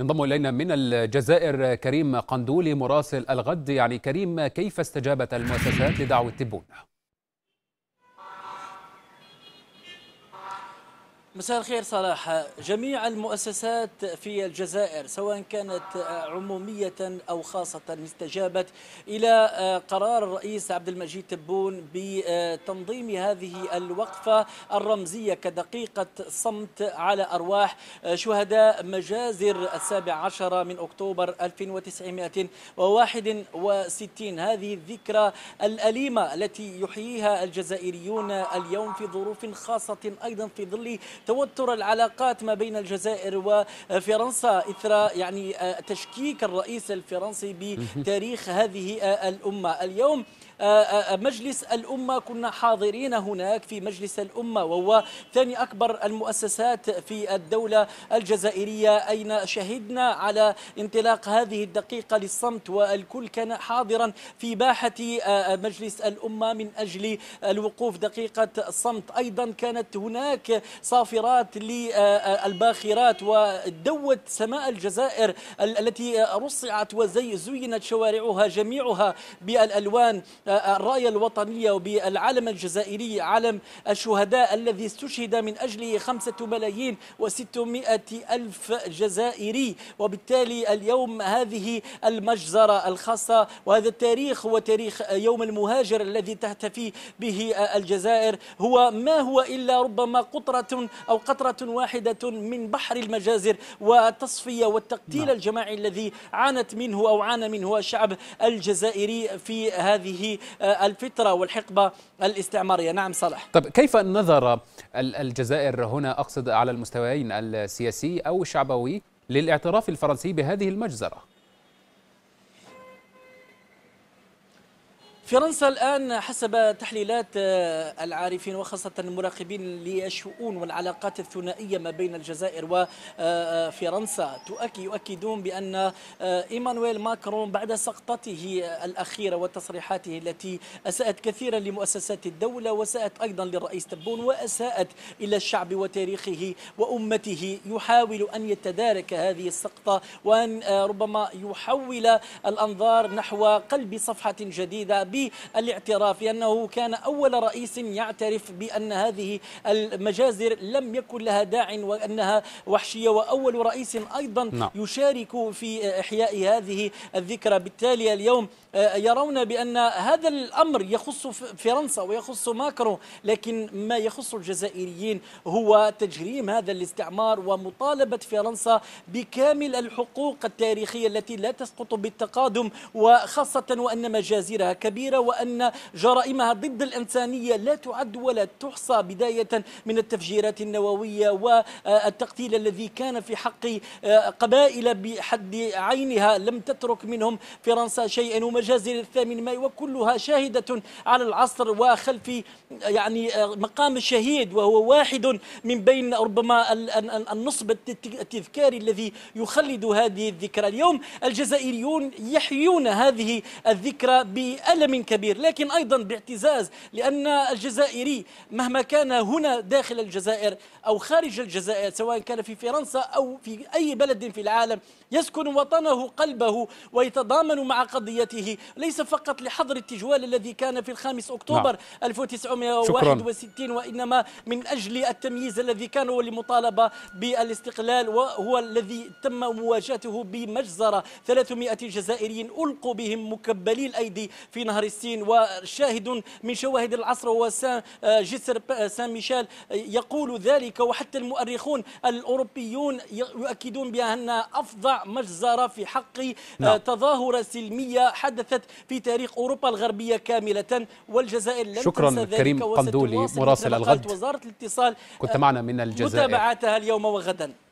انضم الينا من الجزائر كريم قندولي مراسل الغد يعني كريم كيف استجابت المؤسسات لدعوه تبون؟ مساء الخير صلاح جميع المؤسسات في الجزائر سواء كانت عمومية أو خاصة استجابت إلى آه، قرار الرئيس عبد المجيد تبون بتنظيم هذه الوقفة الرمزية كدقيقة صمت على أرواح شهداء مجازر السابع عشر من أكتوبر 1961 هذه الذكرى الأليمة التي يحييها الجزائريون اليوم في ظروف خاصة أيضا في ظل توتر العلاقات ما بين الجزائر وفرنسا إثر يعني آه، تشكيك الرئيس الفرنسي بتاريخ هذه آه، الأمة اليوم آه، آه، آه، مجلس الأمة كنا حاضرين هناك في مجلس الأمة وهو ثاني أكبر المؤسسات في الدولة الجزائرية أين شهدنا على انطلاق هذه الدقيقة للصمت والكل كان حاضرا في باحة مجلس الأمة من أجل الوقوف دقيقة الصمت أيضا كانت هناك صافرات للباخرات ودوت سماء الجزائر التي رصعت وزينت شوارعها جميعها بالألوان الراية الوطنية وبالعلم الجزائري علم الشهداء الذي استشهد من أجله خمسة ملايين وستمائة ألف جزائري وبالتالي اليوم هذه المجزرة الخاصة وهذا التاريخ هو تاريخ يوم المهاجر الذي تهتفي به الجزائر هو ما هو إلا ربما قطرة أو قطرة واحدة من بحر المجازر والتصفية والتقتيل نعم. الجماعي الذي عانت منه أو عانى منه الشعب الجزائري في هذه آه، الفترة والحقبة الاستعمارية نعم صلاح طب كيف نظر الجزائر هنا أقصد على المستويين السياسي أو الشعبوي للاعتراف الفرنسي بهذه المجزرة فرنسا الآن حسب تحليلات آه، العارفين وخاصة المراقبين للشؤون والعلاقات الثنائية ما بين الجزائر وفرنسا آه، آه، يؤكدون بأن إيمانويل ماكرون بعد سقطته الأخيرة وتصريحاته التي أساءت كثيرا لمؤسسات الدولة وساءت أيضا للرئيس تبون وأساءت إلى الشعب وتاريخه وأمته يحاول أن يتدارك هذه السقطة وأن ربما يحول الأنظار نحو قلب صفحة جديدة بالاعتراف لأنه كان أول رئيس يعترف بأن هذه المجازر لم يكن لها داع وأنها وحشية وأول رئيس أيضا نعم. يشارك في إحياء هذه الذكرى بالتالي اليوم آه، يرون بأن هذا الأمر يخص فرنسا ويخص ماكرو لكن ما يخص الجزائريين هو تجريم هذا الاستعمار ومطالبة فرنسا بكامل الحقوق التاريخية التي لا تسقط بالتقادم وخاصة وأن مجازرها كبيرة كبيرة وأن جرائمها ضد الإنسانية لا تعد ولا تحصى بداية من التفجيرات النووية والتقتيل الذي كان في حق آه، قبائل بحد عينها لم تترك منهم فرنسا شيئا ومجازر الثامن ماي وكلها شاهدة على العصر وخلف يعني آه، مقام الشهيد وهو واحد من بين ربما النصب التذكاري الذي يخلد هذه الذكرى اليوم الجزائريون يحيون هذه الذكرى بألم كبير لكن أيضا باعتزاز لأن الجزائري مهما كان هنا داخل الجزائر أو خارج الجزائر سواء كان في فرنسا أو في أي بلد في العالم يسكن وطنه قلبه ويتضامن مع قضيته ليس فقط لحظر التجوال الذي كان في الخامس نعم. أكتوبر نعم. 1961 شكرا. وإنما من أجل التمييز الذي كان لمطالبة بالاستقلال وهو الذي تم مواجهته بمجزرة 300 جزائريين ألقوا بهم مكبلي الأيدي في نهر فلسطين وشاهد من شواهد العصر هو آه، جسر آه، سان ميشيل آه، يقول ذلك وحتى المؤرخون الأوروبيون يؤكدون بأن أفظع مجزرة في حق نعم. تظاهرة سلمية حدثت في تاريخ أوروبا الغربية كاملة والجزائر لم شكرا تنسى كريم قندولي مراسل الغد وزارة الاتصال كنت معنا من الجزائر متابعتها اليوم وغدا